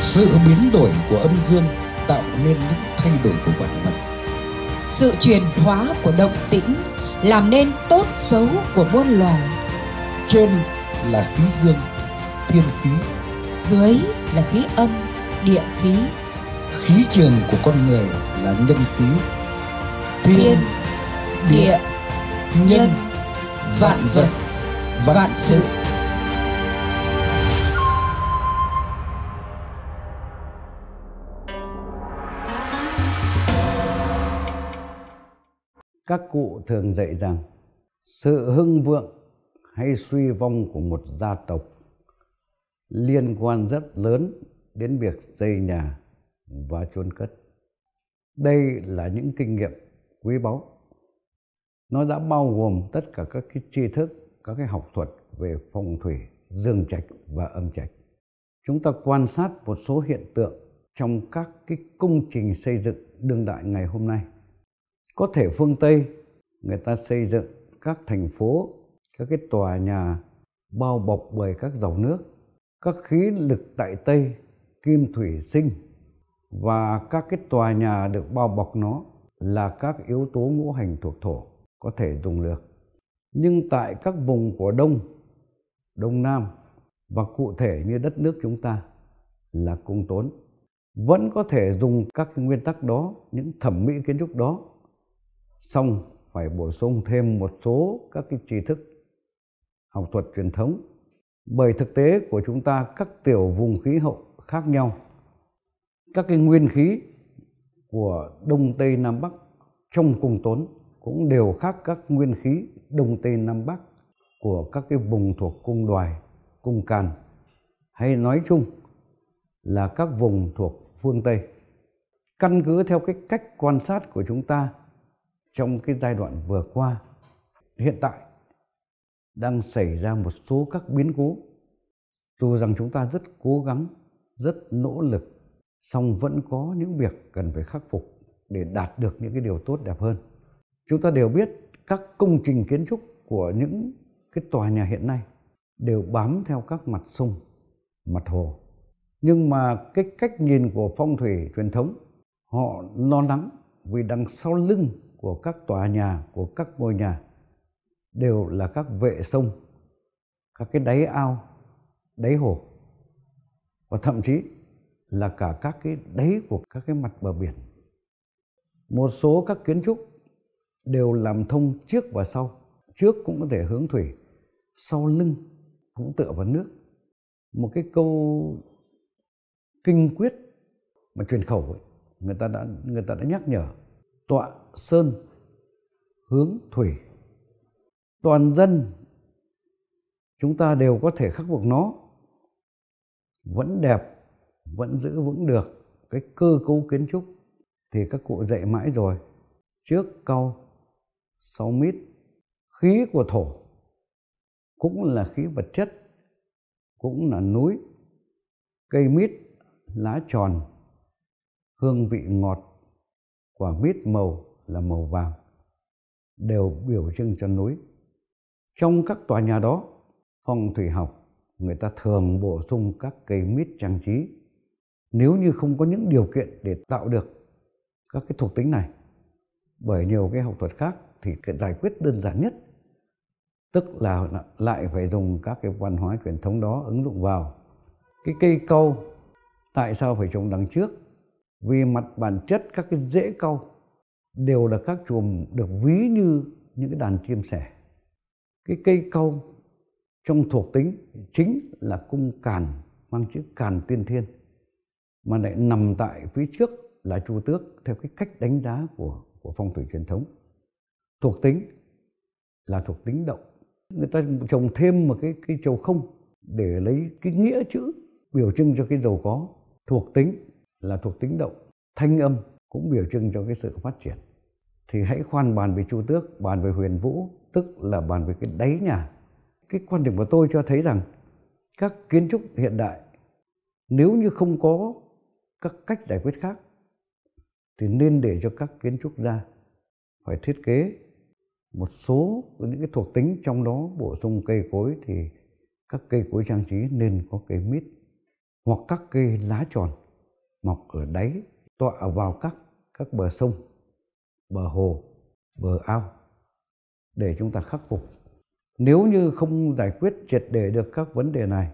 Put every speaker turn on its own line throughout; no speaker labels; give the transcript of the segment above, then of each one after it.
sự biến đổi của âm dương tạo nên những thay đổi của vạn vật sự chuyển hóa của động tĩnh làm nên tốt xấu của muôn loài trên là khí dương thiên khí dưới là khí âm địa khí khí trường của con người là nhân khí thiên, thiên địa, địa nhân, vạn vật vạn, vạn sự, sự. các cụ thường dạy rằng sự hưng vượng hay suy vong của một gia tộc liên quan rất lớn đến việc xây nhà và chôn cất. Đây là những kinh nghiệm quý báu. Nó đã bao gồm tất cả các cái tri thức, các cái học thuật về phong thủy, dương trạch và âm trạch. Chúng ta quan sát một số hiện tượng trong các cái công trình xây dựng đương đại ngày hôm nay có thể phương tây người ta xây dựng các thành phố các cái tòa nhà bao bọc bởi các dòng nước các khí lực tại tây kim thủy sinh và các cái tòa nhà được bao bọc nó là các yếu tố ngũ hành thuộc thổ có thể dùng được nhưng tại các vùng của đông đông nam và cụ thể như đất nước chúng ta là cung tốn vẫn có thể dùng các nguyên tắc đó những thẩm mỹ kiến trúc đó xong phải bổ sung thêm một số các cái tri thức học thuật truyền thống bởi thực tế của chúng ta các tiểu vùng khí hậu khác nhau các cái nguyên khí của đông tây nam bắc trong cùng tốn cũng đều khác các nguyên khí đông tây nam bắc của các cái vùng thuộc cung đoài cung càn hay nói chung là các vùng thuộc phương tây căn cứ theo cái cách quan sát của chúng ta trong cái giai đoạn vừa qua hiện tại đang xảy ra một số các biến cố dù rằng chúng ta rất cố gắng rất nỗ lực song vẫn có những việc cần phải khắc phục để đạt được những cái điều tốt đẹp hơn chúng ta đều biết các công trình kiến trúc của những cái tòa nhà hiện nay đều bám theo các mặt sông mặt hồ nhưng mà cái cách nhìn của phong thủy truyền thống họ lo lắng vì đằng sau lưng của các tòa nhà của các ngôi nhà đều là các vệ sông các cái đáy ao đáy hồ và thậm chí là cả các cái đáy của các cái mặt bờ biển một số các kiến trúc đều làm thông trước và sau trước cũng có thể hướng thủy sau lưng cũng tựa vào nước một cái câu kinh quyết mà truyền khẩu ấy, người ta đã người ta đã nhắc nhở tọa sơn hướng thủy toàn dân chúng ta đều có thể khắc phục nó vẫn đẹp vẫn giữ vững được cái cơ cấu kiến trúc thì các cụ dạy mãi rồi trước cau sau mít khí của thổ cũng là khí vật chất cũng là núi cây mít lá tròn hương vị ngọt quả mít màu là màu vàng đều biểu trưng cho núi. Trong các tòa nhà đó, phong thủy học người ta thường bổ sung các cây mít trang trí. Nếu như không có những điều kiện để tạo được các cái thuộc tính này bởi nhiều cái học thuật khác thì cái giải quyết đơn giản nhất tức là lại phải dùng các cái văn hóa truyền thống đó ứng dụng vào. Cái cây câu tại sao phải trồng đằng trước? Vì mặt bản chất các cái rễ câu đều là các chùm được ví như những cái đàn chim sẻ cái cây câu trong thuộc tính chính là cung càn mang chữ càn tiên thiên mà lại nằm tại phía trước là chu tước theo cái cách đánh giá của của phong thủy truyền thống thuộc tính là thuộc tính động người ta trồng thêm một cái cái chầu không để lấy cái nghĩa chữ biểu trưng cho cái giàu có thuộc tính là thuộc tính động thanh âm cũng biểu trưng cho cái sự phát triển thì hãy khoan bàn về Chu Tước, bàn về Huyền Vũ, tức là bàn về cái đáy nhà. Cái quan điểm của tôi cho thấy rằng các kiến trúc hiện đại nếu như không có các cách giải quyết khác thì nên để cho các kiến trúc gia phải thiết kế một số những cái thuộc tính trong đó bổ sung cây cối thì các cây cối trang trí nên có cây mít hoặc các cây lá tròn mọc ở đáy tọa vào các các bờ sông bờ hồ bờ ao để chúng ta khắc phục nếu như không giải quyết triệt để được các vấn đề này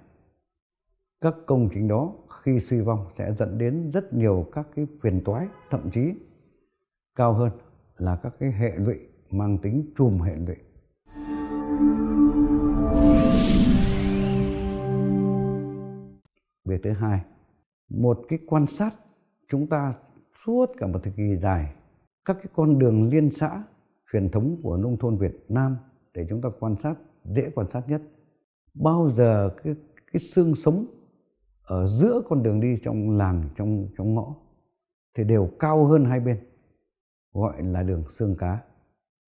các công trình đó khi suy vong sẽ dẫn đến rất nhiều các cái phiền toái thậm chí cao hơn là các cái hệ lụy mang tính trùm hệ lụy Về thứ hai một cái quan sát chúng ta suốt cả một thời kỳ dài các cái con đường liên xã truyền thống của nông thôn Việt Nam để chúng ta quan sát dễ quan sát nhất bao giờ cái cái xương sống ở giữa con đường đi trong làng trong trong ngõ thì đều cao hơn hai bên gọi là đường xương cá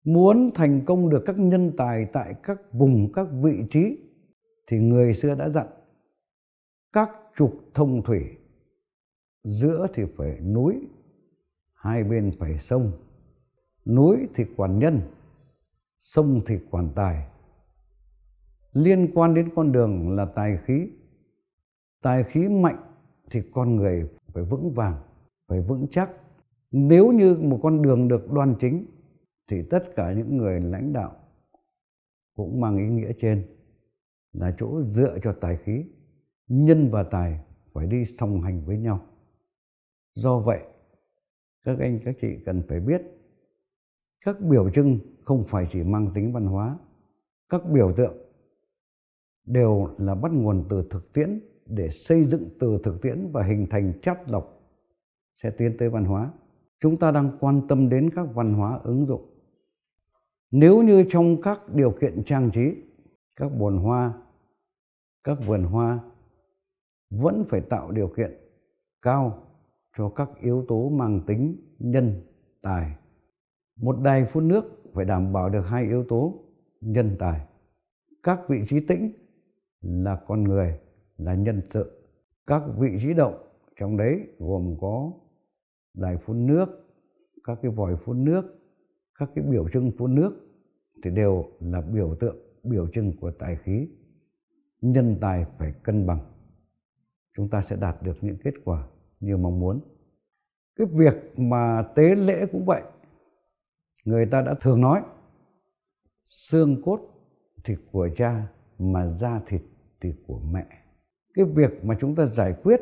muốn thành công được các nhân tài tại các vùng các vị trí thì người xưa đã dặn các trục thông thủy giữa thì phải núi hai bên phải sông núi thì quản nhân sông thì quản tài liên quan đến con đường là tài khí tài khí mạnh thì con người phải vững vàng phải vững chắc nếu như một con đường được đoan chính thì tất cả những người lãnh đạo cũng mang ý nghĩa trên là chỗ dựa cho tài khí nhân và tài phải đi song hành với nhau do vậy các anh các chị cần phải biết các biểu trưng không phải chỉ mang tính văn hóa các biểu tượng đều là bắt nguồn từ thực tiễn để xây dựng từ thực tiễn và hình thành chất lọc sẽ tiến tới văn hóa chúng ta đang quan tâm đến các văn hóa ứng dụng nếu như trong các điều kiện trang trí các bồn hoa các vườn hoa vẫn phải tạo điều kiện cao cho các yếu tố mang tính nhân tài. Một đài phun nước phải đảm bảo được hai yếu tố nhân tài. Các vị trí tĩnh là con người, là nhân sự. Các vị trí động trong đấy gồm có đài phun nước, các cái vòi phun nước, các cái biểu trưng phun nước thì đều là biểu tượng, biểu trưng của tài khí. Nhân tài phải cân bằng. Chúng ta sẽ đạt được những kết quả như mong muốn cái việc mà tế lễ cũng vậy người ta đã thường nói xương cốt thịt của cha mà da thịt thì của mẹ cái việc mà chúng ta giải quyết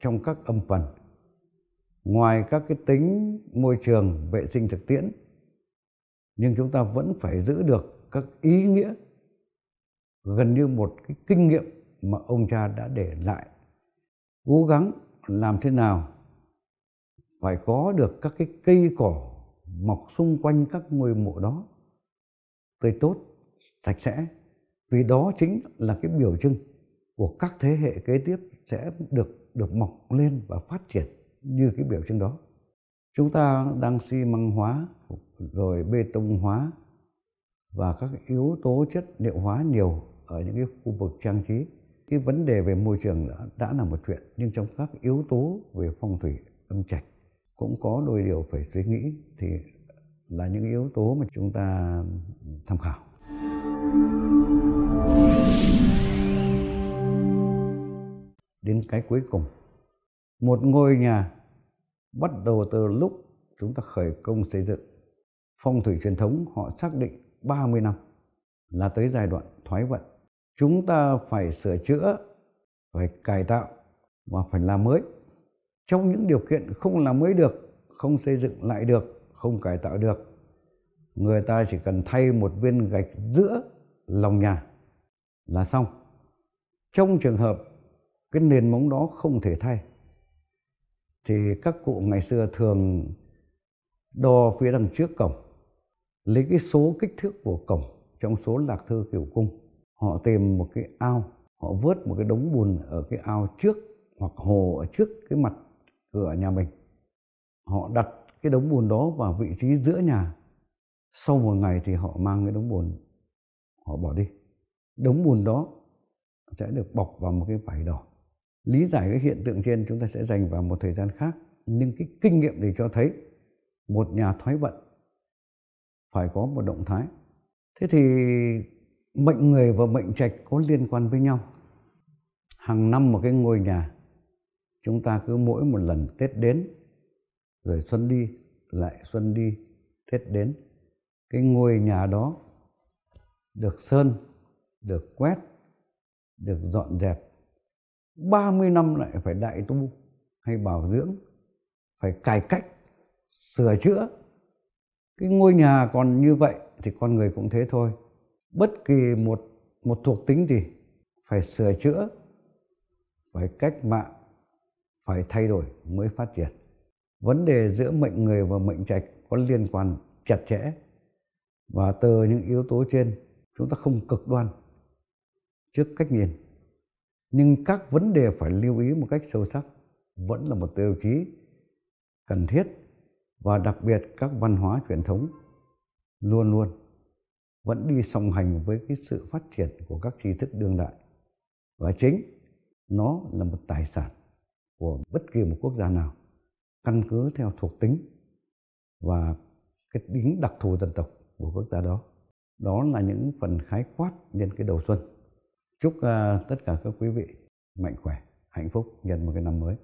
trong các âm phần ngoài các cái tính môi trường vệ sinh thực tiễn nhưng chúng ta vẫn phải giữ được các ý nghĩa gần như một cái kinh nghiệm mà ông cha đã để lại cố gắng làm thế nào phải có được các cái cây cỏ mọc xung quanh các ngôi mộ đó tươi tốt sạch sẽ vì đó chính là cái biểu trưng của các thế hệ kế tiếp sẽ được được mọc lên và phát triển như cái biểu trưng đó chúng ta đang xi măng hóa rồi bê tông hóa và các yếu tố chất liệu hóa nhiều ở những cái khu vực trang trí cái vấn đề về môi trường đã, đã là một chuyện nhưng trong các yếu tố về phong thủy âm trạch cũng có đôi điều phải suy nghĩ thì là những yếu tố mà chúng ta tham khảo đến cái cuối cùng một ngôi nhà bắt đầu từ lúc chúng ta khởi công xây dựng phong thủy truyền thống họ xác định 30 năm là tới giai đoạn thoái vận chúng ta phải sửa chữa phải cải tạo và phải làm mới trong những điều kiện không làm mới được không xây dựng lại được không cải tạo được người ta chỉ cần thay một viên gạch giữa lòng nhà là xong trong trường hợp cái nền móng đó không thể thay thì các cụ ngày xưa thường đo phía đằng trước cổng lấy cái số kích thước của cổng trong số lạc thư kiểu cung họ tìm một cái ao họ vớt một cái đống bùn ở cái ao trước hoặc hồ ở trước cái mặt cửa nhà mình họ đặt cái đống bùn đó vào vị trí giữa nhà sau một ngày thì họ mang cái đống bùn họ bỏ đi đống bùn đó sẽ được bọc vào một cái vải đỏ lý giải cái hiện tượng trên chúng ta sẽ dành vào một thời gian khác nhưng cái kinh nghiệm để cho thấy một nhà thoái vận phải có một động thái thế thì mệnh người và mệnh trạch có liên quan với nhau hàng năm một cái ngôi nhà chúng ta cứ mỗi một lần tết đến rồi xuân đi lại xuân đi tết đến cái ngôi nhà đó được sơn được quét được dọn dẹp 30 năm lại phải đại tu hay bảo dưỡng phải cải cách sửa chữa cái ngôi nhà còn như vậy thì con người cũng thế thôi bất kỳ một một thuộc tính gì phải sửa chữa phải cách mạng phải thay đổi mới phát triển vấn đề giữa mệnh người và mệnh trạch có liên quan chặt chẽ và từ những yếu tố trên chúng ta không cực đoan trước cách nhìn nhưng các vấn đề phải lưu ý một cách sâu sắc vẫn là một tiêu chí cần thiết và đặc biệt các văn hóa truyền thống luôn luôn vẫn đi song hành với cái sự phát triển của các tri thức đương đại và chính nó là một tài sản của bất kỳ một quốc gia nào căn cứ theo thuộc tính và cái tính đặc thù dân tộc của quốc gia đó đó là những phần khái quát nhân cái đầu xuân chúc uh, tất cả các quý vị mạnh khỏe hạnh phúc nhân một cái năm mới